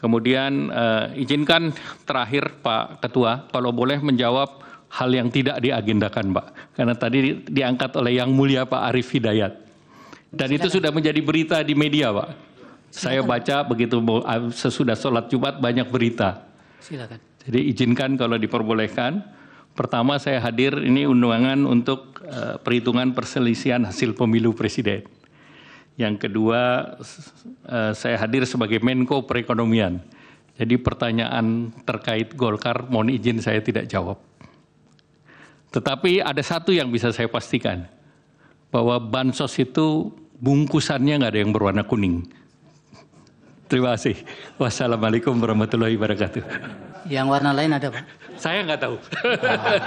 Kemudian uh, izinkan terakhir Pak Ketua kalau boleh menjawab hal yang tidak diagendakan Pak. Karena tadi diangkat oleh Yang Mulia Pak Arif Hidayat. Dan Silakan. itu sudah menjadi berita di media Pak. Silakan. Saya baca begitu ah, sesudah sholat Jumat banyak berita. Silakan. Jadi izinkan kalau diperbolehkan. Pertama saya hadir ini undangan untuk uh, perhitungan perselisihan hasil pemilu presiden yang kedua eh, saya hadir sebagai Menko Perekonomian. Jadi pertanyaan terkait Golkar mohon izin saya tidak jawab. Tetapi ada satu yang bisa saya pastikan bahwa bansos itu bungkusannya nggak ada yang berwarna kuning. Terima kasih. Wassalamualaikum warahmatullahi wabarakatuh. Yang warna lain ada pak? Saya nggak tahu. Ah.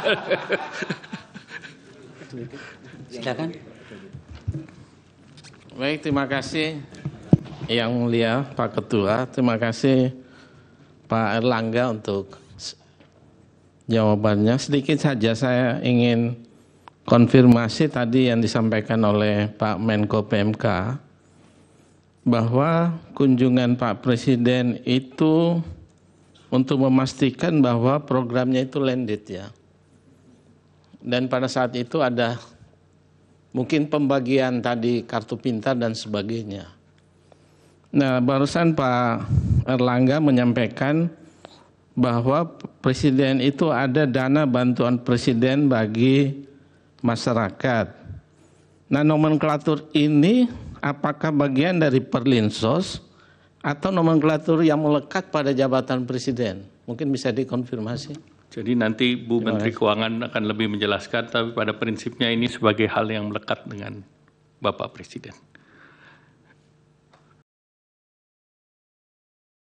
Silakan. Baik, terima kasih Yang Mulia Pak Ketua, terima kasih Pak Erlangga untuk jawabannya. Sedikit saja saya ingin konfirmasi tadi yang disampaikan oleh Pak Menko PMK bahwa kunjungan Pak Presiden itu untuk memastikan bahwa programnya itu landed ya. Dan pada saat itu ada mungkin pembagian tadi kartu pintar dan sebagainya. Nah, barusan Pak Erlangga menyampaikan bahwa presiden itu ada dana bantuan presiden bagi masyarakat. Nah, nomenklatur ini apakah bagian dari Perlinsos atau nomenklatur yang melekat pada jabatan presiden? Mungkin bisa dikonfirmasi. Jadi nanti Bu Menteri Keuangan akan lebih menjelaskan, tapi pada prinsipnya ini sebagai hal yang melekat dengan Bapak Presiden.